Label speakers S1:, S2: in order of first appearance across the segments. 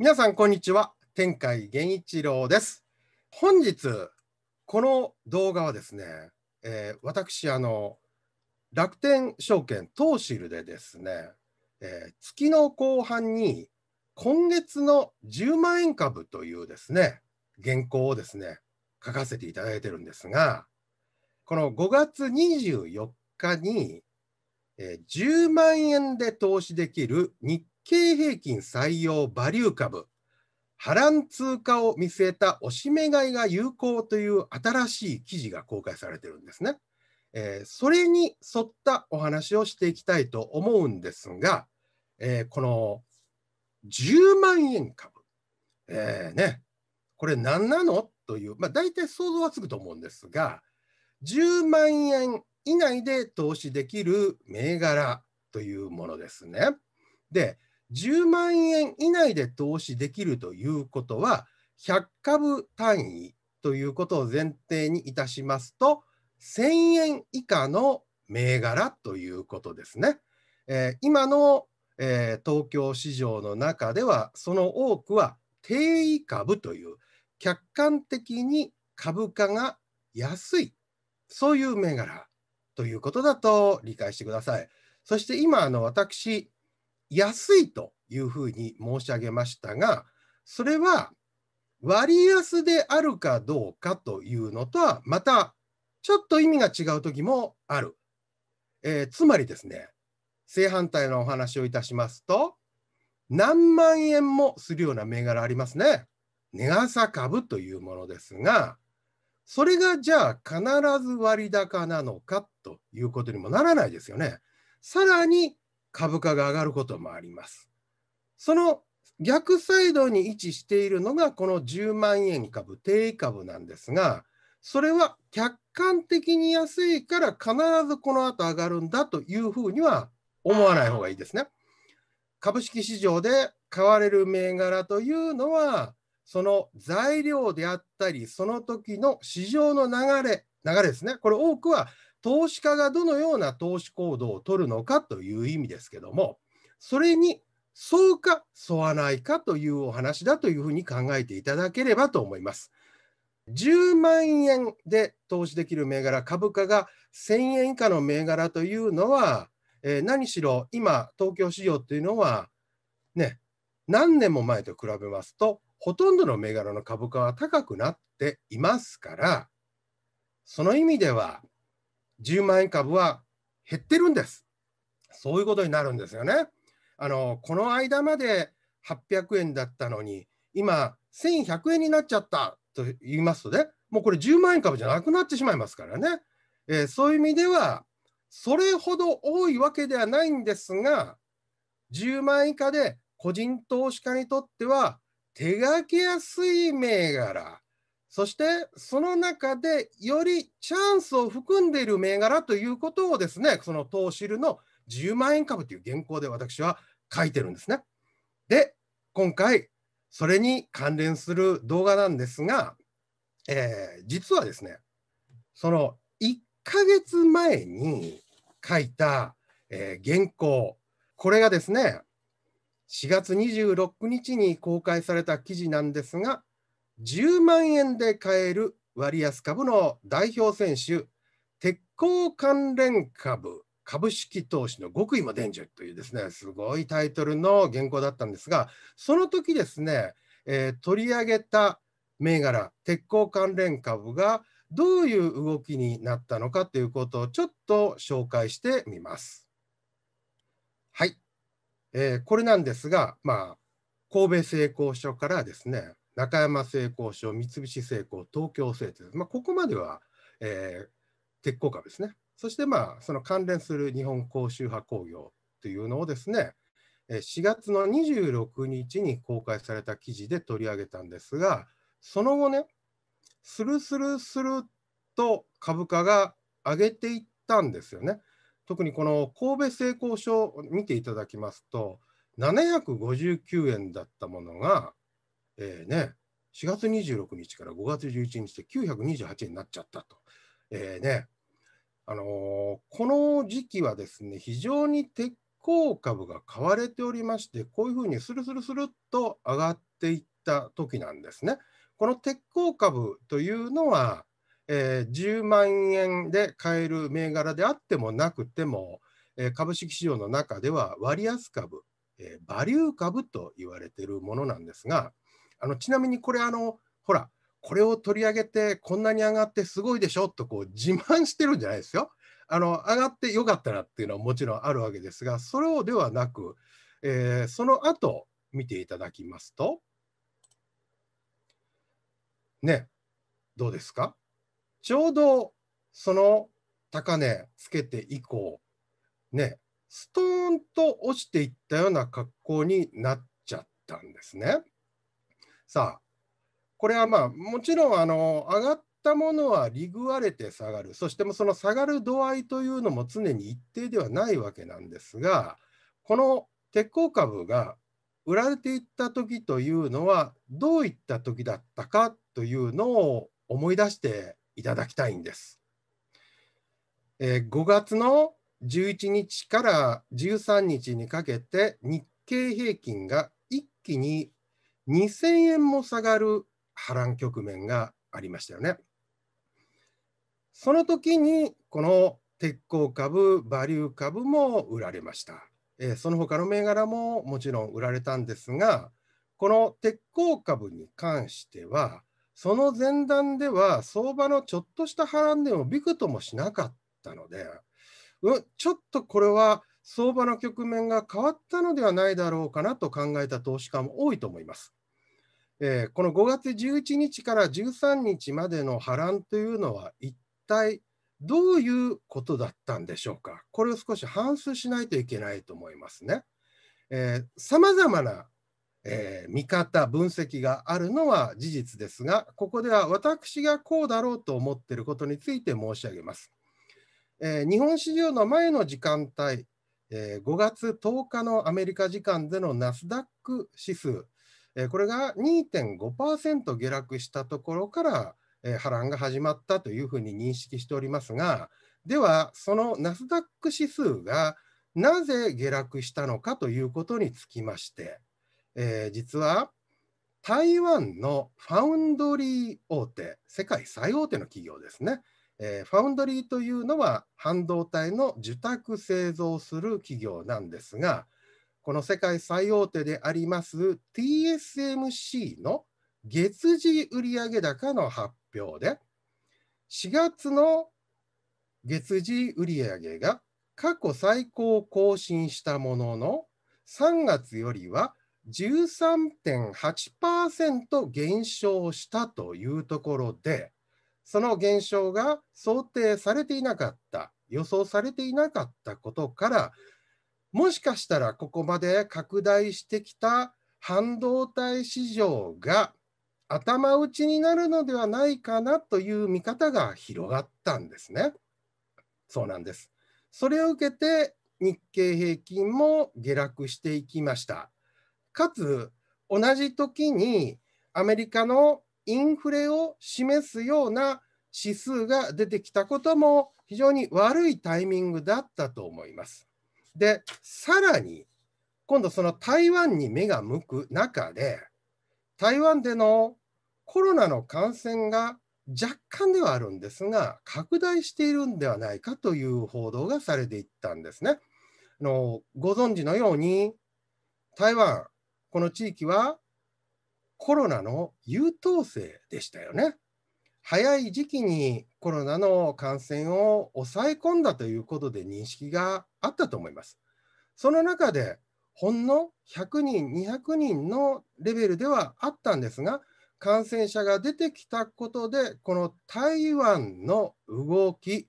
S1: 皆さんこんにちは天海源一郎です本日この動画はですね、えー、私あの楽天証券東シルでですね、えー、月の後半に今月の10万円株というですね原稿をですね書かせていただいてるんですがこの5月24日に、えー、10万円で投資できる日経平均採用バリュー株、波乱通貨を見据えたおしめ買いが有効という新しい記事が公開されてるんですね。えー、それに沿ったお話をしていきたいと思うんですが、えー、この10万円株、えー、ね、これ何なのという、まあ、大体想像はつくと思うんですが、10万円以内で投資できる銘柄というものですね。で、10万円以内で投資できるということは、100株単位ということを前提にいたしますと、1000円以下の銘柄ということですね。えー、今の、えー、東京市場の中では、その多くは定位株という、客観的に株価が安い、そういう銘柄ということだと理解してください。そして今、あの私、安いというふうに申し上げましたが、それは割安であるかどうかというのとは、またちょっと意味が違う時もある。えー、つまりですね、正反対のお話をいたしますと、何万円もするような銘柄ありますね。値傘株というものですが、それがじゃあ必ず割高なのかということにもならないですよね。さらに株価が上がることもあります。その逆サイドに位置しているのがこの10万円株定位株なんですがそれは客観的に安いから必ずこの後上がるんだというふうには思わない方がいいですね。株式市場で買われる銘柄というのはその材料であったりその時の市場の流れ流れですねこれ多くは投資家がどのような投資行動をとるのかという意味ですけども、それに沿うか沿わないかというお話だというふうに考えていただければと思います。10万円で投資できる銘柄、株価が1000円以下の銘柄というのは、えー、何しろ今、東京市場というのは、ね、何年も前と比べますと、ほとんどの銘柄の株価は高くなっていますから、その意味では、10万円株は減ってるんです。そういうことになるんですよね。あのこの間まで800円だったのに、今、1100円になっちゃったと言いますとね、もうこれ10万円株じゃなくなってしまいますからね。えー、そういう意味では、それほど多いわけではないんですが、10万以下で個人投資家にとっては手がけやすい銘柄、そしてその中でよりチャンスを含んでいる銘柄ということをですね、その投資の10万円株という原稿で私は書いてるんですね。で、今回、それに関連する動画なんですが、えー、実はですね、その1ヶ月前に書いた、えー、原稿、これがですね、4月26日に公開された記事なんですが、10万円で買える割安株の代表選手、鉄鋼関連株株式投資の極意も伝授というですね、すごいタイトルの原稿だったんですが、その時ですね、えー、取り上げた銘柄、鉄鋼関連株がどういう動きになったのかということをちょっと紹介してみます。はい。えー、これなんですが、まあ、神戸製鋼所からですね、中山製鋼所、三菱製鋼、東京製鉄、まあ、ここまでは、えー、鉄鋼株ですね。そしてまあその関連する日本高周波工業というのをですね、4月の26日に公開された記事で取り上げたんですが、その後ね、スルスルスルと株価が上げていったんですよね。特にこの神戸製鋼所を見ていただきますと、759円だったものが、えー、ね、4月26日から5月11日で928円になっちゃったと。えー、ね、あのー、この時期はですね、非常に鉄鋼株が買われておりまして、こういうふうにスルスルスルっと上がっていった時なんですね。この鉄鋼株というのは、えー、10万円で買える銘柄であってもなくても、えー、株式市場の中では割安株、えー、バリュー株と言われているものなんですが、あのちなみにこれあのほらこれを取り上げてこんなに上がってすごいでしょとこう自慢してるんじゃないですよ。あの上がってよかったなっていうのはもちろんあるわけですがそれをではなく、えー、その後見ていただきますとねどうですかちょうどその高値つけて以降ねストーンと落ちていったような格好になっちゃったんですね。さあ、これはまあ、もちろん、あの、上がったものはリグわれて下がる。そしてもその下がる度合いというのも常に一定ではないわけなんですが、この鉄鋼株が売られていった時というのはどういった時だったかというのを思い出していただきたいんです。え5月の11日から13日にかけて日経平均が一気に2000円も下がる波乱局面がありましたよね。その時にこの鉄鋼株、バリュー株も売られました。えその他の銘柄ももちろん売られたんですが、この鉄鋼株に関しては、その前段では相場のちょっとした波乱でもびくともしなかったので、うん、ちょっとこれは相場の局面が変わったのではないだろうかなと考えた投資家も多いと思います。えー、この5月11日から13日までの波乱というのは一体どういうことだったんでしょうかこれを少し反芻しないといけないと思いますね。さまざまな、えー、見方分析があるのは事実ですがここでは私がこうだろうと思っていることについて申し上げます。えー、日本市場の前の時間帯、えー、5月10日のアメリカ時間でのナスダック指数えこれが2.5%下落したところから、え波乱が始まったというふうに認識しておりますが、では、そのナスダック指数がなぜ下落したのかということにつきまして、えー、実は台湾のファウンドリー大手、世界最大手の企業ですね、えー、ファウンドリーというのは半導体の受託製造する企業なんですが、この世界最大手であります TSMC の月次売上高の発表で、4月の月次売上が過去最高を更新したものの、3月よりは13.8%減少したというところで、その減少が想定されていなかった、予想されていなかったことから、もしかしたらここまで拡大してきた半導体市場が頭打ちになるのではないかなという見方が広がったんですね。そうなんです。それを受けて日経平均も下落していきました。かつ同じ時にアメリカのインフレを示すような指数が出てきたことも非常に悪いタイミングだったと思います。で、さらに、今度その台湾に目が向く中で、台湾でのコロナの感染が若干ではあるんですが、拡大しているんではないかという報道がされていったんですね。あのご存知のように、台湾、この地域はコロナの優等生でしたよね。早い時期にコロナの感染を抑え込んだということで認識があったと思います。その中で、ほんの100人、200人のレベルではあったんですが、感染者が出てきたことで、この台湾の動き、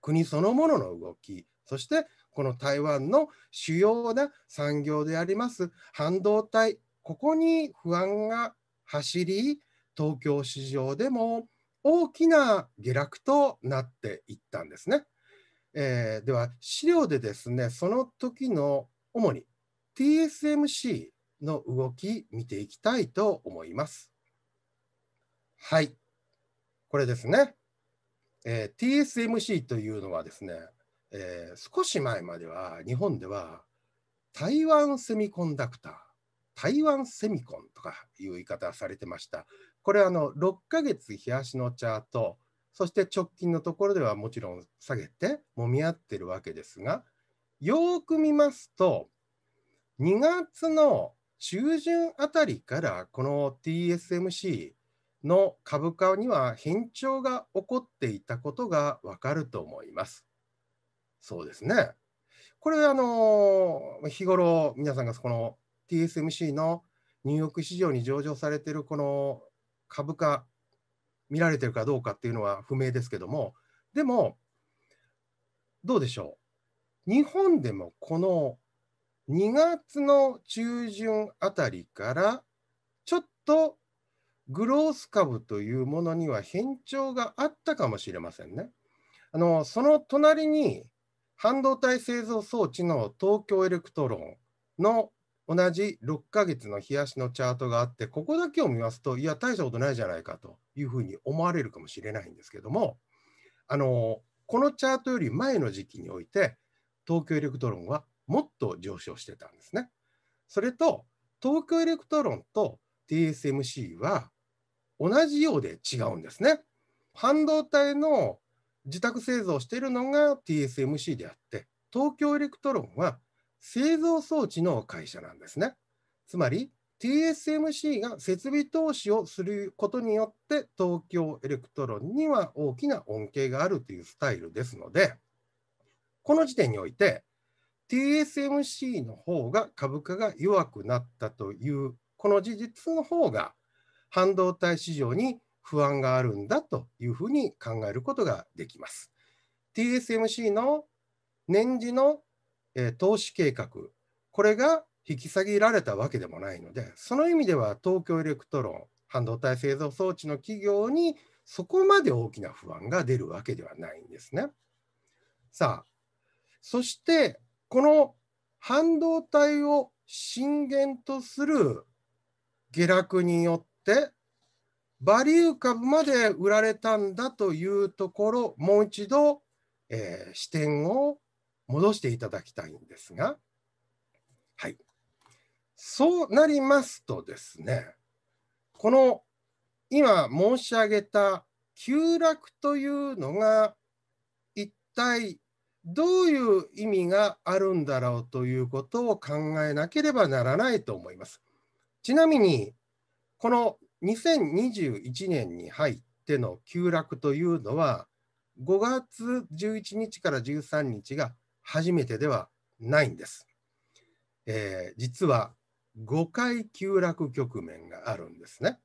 S1: 国そのものの動き、そしてこの台湾の主要な産業であります半導体、ここに不安が走り、東京市場でも大きな下落となっていったんですね。えー、では資料でですねその時の主に TSMC の動き見ていきたいと思います。はい、これですね。えー、TSMC というのはですね、えー、少し前までは日本では台湾セミコンダクター、台湾セミコンとかいう言い方されてました。これあの6ヶ月冷やしのチャート、そして直近のところではもちろん下げて揉み合ってるわけですが、よく見ますと、2月の中旬あたりからこの TSMC の株価には変調が起こっていたことがわかると思います。そうですね。これあの日頃皆さんがこの TSMC のニューヨーク市場に上場されているこの株価見られてるかどうかっていうのは不明ですけども、でも、どうでしょう。日本でもこの2月の中旬あたりから、ちょっとグロース株というものには変調があったかもしれませんね。あのその隣に半導体製造装置の東京エレクトロンの同じ6ヶ月の冷やしのチャートがあって、ここだけを見ますと、いや、大したことないじゃないかというふうに思われるかもしれないんですけども、あのこのチャートより前の時期において、東京エレクトロンはもっと上昇してたんですね。それと、東京エレクトロンと TSMC は同じようで違うんですね。半導体の自宅製造しているのが TSMC であって、東京エレクトロンは製造装置の会社なんですね。つまり TSMC が設備投資をすることによって東京エレクトロンには大きな恩恵があるというスタイルですのでこの時点において TSMC の方が株価が弱くなったというこの事実の方が半導体市場に不安があるんだというふうに考えることができます。TSMC の年次のえー、投資計画、これが引き下げられたわけでもないので、その意味では東京エレクトロン、半導体製造装置の企業にそこまで大きな不安が出るわけではないんですね。さあ、そしてこの半導体を震源とする下落によってバリュー株まで売られたんだというところもう一度、えー、視点を戻していただきたいんですが、はい。そうなりますとですね、この今申し上げた急落というのが一体どういう意味があるんだろうということを考えなければならないと思います。ちなみに、この2021年に入っての急落というのは、5月11日から13日が初めてではないんです。えー、実は5回急落局面があるんですね。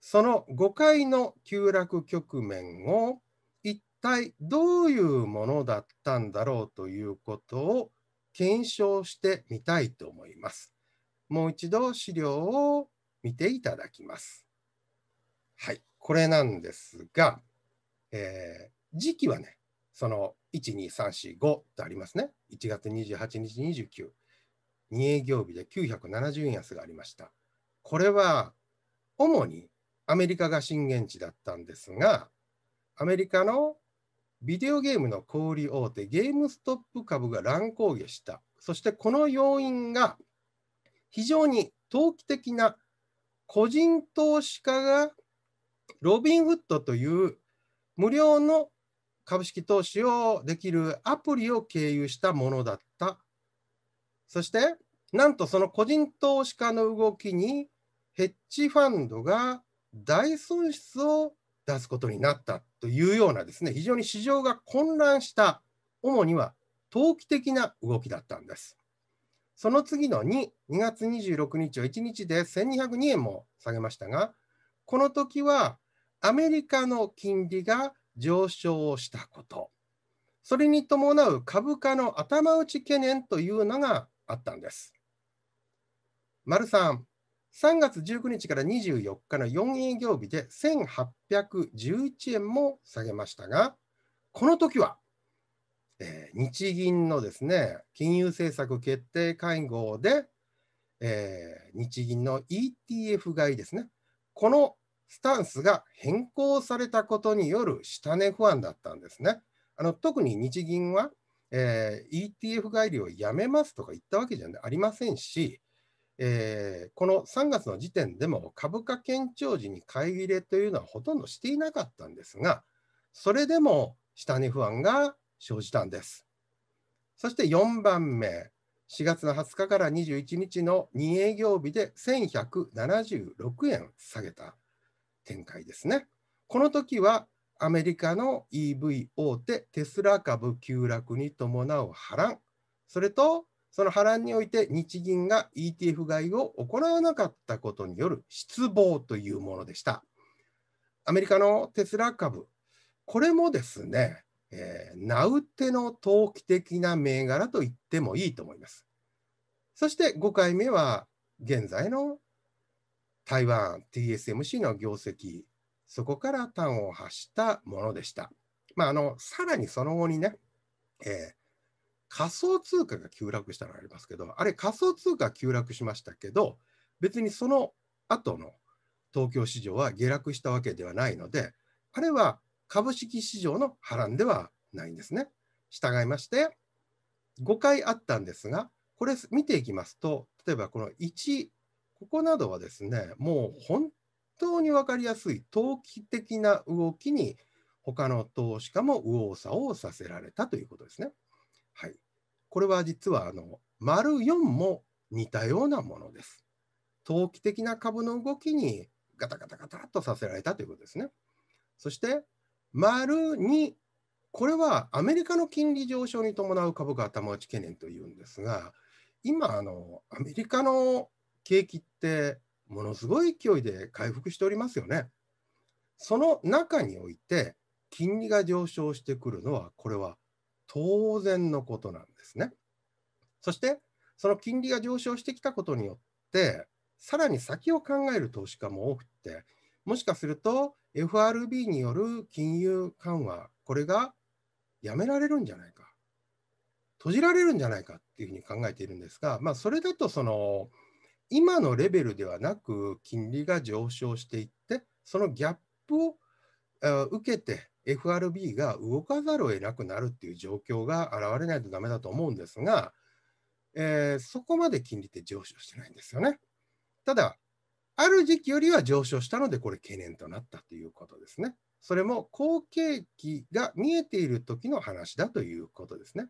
S1: その5回の急落局面を一体どういうものだったんだろうということを検証してみたいと思います。もう一度資料を見ていただきます。はい、これなんですが、えー、時期はね、その12345とありますね。1月28日29、2営業日で970円安がありました。これは主にアメリカが震源地だったんですが、アメリカのビデオゲームの小売大手ゲームストップ株が乱高下した。そしてこの要因が非常に投機的な個人投資家がロビンフッドという無料の株式投資をできるアプリを経由したものだった。そして、なんとその個人投資家の動きにヘッジファンドが大損失を出すことになったというようなですね、非常に市場が混乱した、主には投機的な動きだったんです。その次の2、2月26日を1日で1202円も下げましたが、この時はアメリカの金利が上昇をしたこと、それに伴う株価の頭打ち懸念というのがあったんです。丸さん、3月19日から24日の4営業日で1811円も下げましたが、この時は、えー、日銀のですね、金融政策決定会合で、えー、日銀の ETF 買いですね、このスタンスが変更されたことによる下値不安だったんですね。あの特に日銀は、えー、ETF 返りをやめますとか言ったわけじゃありませんし、えー、この3月の時点でも株価堅調時に買い入れというのはほとんどしていなかったんですが、それでも下値不安が生じたんです。そして4番目、4月の20日から21日の2営業日で1176円下げた。展開ですね。この時はアメリカの EV 大手テスラ株急落に伴う波乱、それとその波乱において日銀が ETF 買いを行わなかったことによる失望というものでした。アメリカのテスラ株、これもですね、えー、名打ての投機的な銘柄と言ってもいいと思います。そして5回目は現在の台湾 TSMC の業績、そこから端を発したものでした。まあ、あのさらにその後にね、えー、仮想通貨が急落したのがありますけど、あれ仮想通貨急落しましたけど、別にその後の東京市場は下落したわけではないので、あれは株式市場の波乱ではないんですね。従いまして、5回あったんですが、これ見ていきますと、例えばこの1ここなどはですね、もう本当に分かりやすい投機的な動きに、他の投資家も右往左往させられたということですね。はい、これは実はあの、丸4も似たようなものです。投機的な株の動きにガタガタガタとさせられたということですね。そして、丸2、これはアメリカの金利上昇に伴う株価頭打ち懸念というんですが、今あの、アメリカの景気ってものすごい勢いで回復しておりますよね。その中において金利が上昇してくるのはこれは当然のことなんですね。そしてその金利が上昇してきたことによってさらに先を考える投資家も多くてもしかすると FRB による金融緩和これがやめられるんじゃないか閉じられるんじゃないかっていうふうに考えているんですが、まあ、それだとその今のレベルではなく金利が上昇していってそのギャップを受けて FRB が動かざるを得なくなるっていう状況が現れないとダメだと思うんですが、えー、そこまで金利って上昇してないんですよね。ただ、ある時期よりは上昇したので、これ懸念となったということですね。それも好景気が見えている時の話だということですね。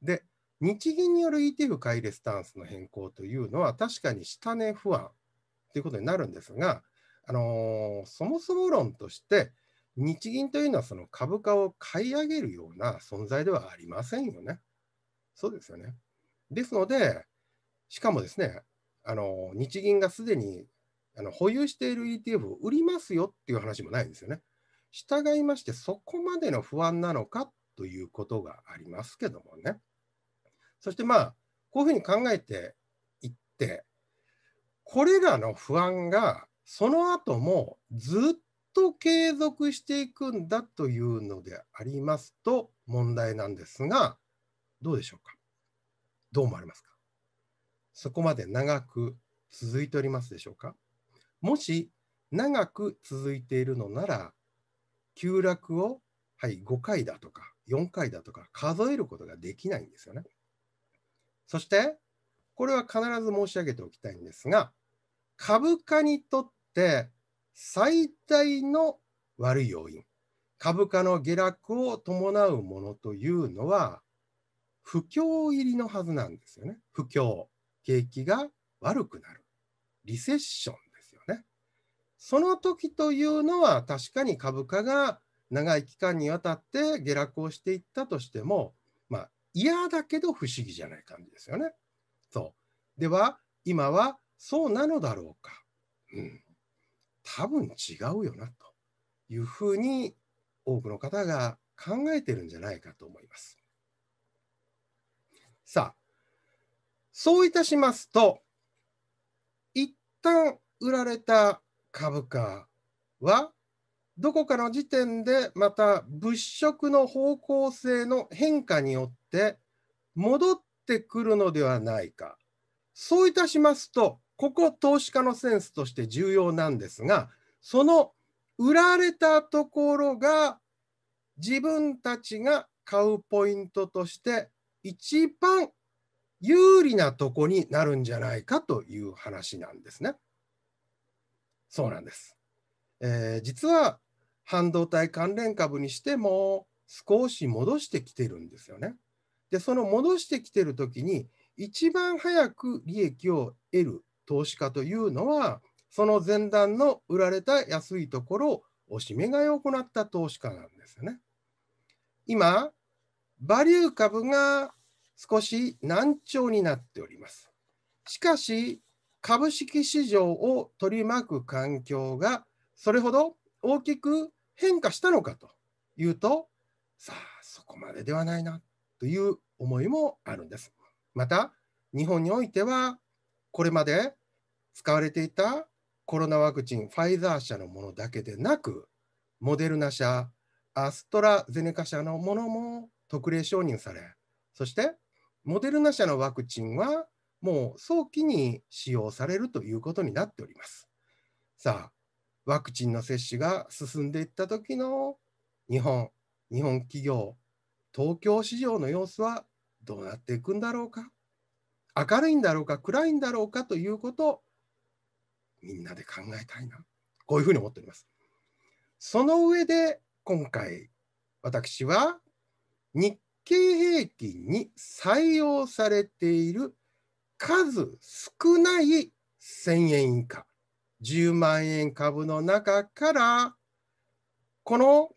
S1: で、日銀による ETF 買い入れスタンスの変更というのは、確かに下値不安ということになるんですが、あのー、そもそも論として、日銀というのはその株価を買い上げるような存在ではありませんよね。そうですよね。ですので、しかもですね、あの日銀がすでにあの保有している ETF を売りますよっていう話もないんですよね。従いまして、そこまでの不安なのかということがありますけどもね。そしてまあ、こういうふうに考えていって、これらの不安がその後もずっと継続していくんだというのでありますと問題なんですが、どうでしょうかどう思われますかそこまで長く続いておりますでしょうかもし長く続いているのなら、急落を、はい、5回だとか4回だとか数えることができないんですよね。そして、これは必ず申し上げておきたいんですが、株価にとって最大の悪い要因、株価の下落を伴うものというのは、不況入りのはずなんですよね。不況、景気が悪くなる、リセッションですよね。その時というのは、確かに株価が長い期間にわたって下落をしていったとしても、嫌だけど不思議じゃない感じですよね。そう。では、今はそうなのだろうか。うん。多分違うよな、というふうに多くの方が考えてるんじゃないかと思います。さあ、そういたしますと、一旦売られた株価はどこかの時点でまた物色の方向性の変化によって戻ってくるのではないかそういたしますとここ投資家のセンスとして重要なんですがその売られたところが自分たちが買うポイントとして一番有利なとこになるんじゃないかという話なんですね。そうなんです。えー、実は半導体関連株にしても少し戻してきてるんですよね。で、その戻してきてるときに、一番早く利益を得る投資家というのは、その前段の売られた安いところを押し目買いを行った投資家なんですよね。今、バリュー株が少し難聴になっております。しかし、株式市場を取り巻く環境がそれほど大きく変化したのかというと、さあ、そこまでではないなという思いもあるんです。また、日本においては、これまで使われていたコロナワクチン、ファイザー社のものだけでなく、モデルナ社、アストラゼネカ社のものも特例承認され、そしてモデルナ社のワクチンはもう早期に使用されるということになっております。さあ、ワクチンの接種が進んでいった時の日本、日本企業、東京市場の様子はどうなっていくんだろうか、明るいんだろうか、暗いんだろうかということをみんなで考えたいな、こういうふうに思っております。その上で今回私は日経平均に採用されている数少ない1000円以下10万円株の中から、この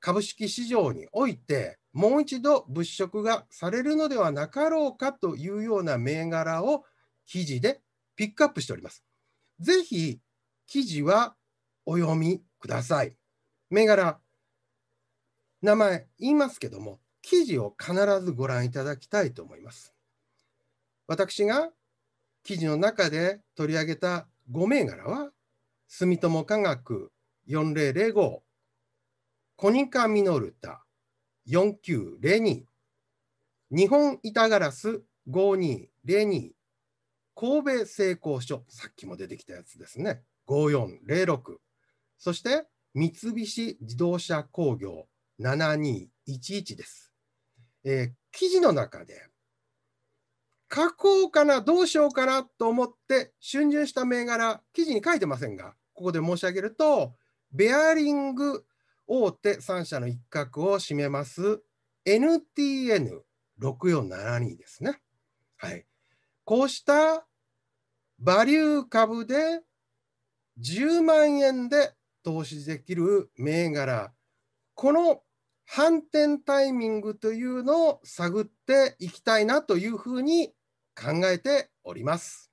S1: 株式市場において、もう一度物色がされるのではなかろうかというような銘柄を記事でピックアップしております。ぜひ記事はお読みください。銘柄、名前言いますけども、記事を必ずご覧いただきたいと思います。私が記事の中で取り上げた5銘柄は、住友化学4005、コニカミノルタ4902、日本板ガラス5202、神戸製鋼所、さっきも出てきたやつですね、5406、そして三菱自動車工業7211です。えー、記事の中で書こうかな、どうしようかなと思って、春巡した銘柄、記事に書いてませんが、ここで申し上げると、ベアリング大手3社の一角を占めます NTN6472 ですね。はい。こうしたバリュー株で10万円で投資できる銘柄、この反転タイミングというのを探っていきたいなというふうに考えております。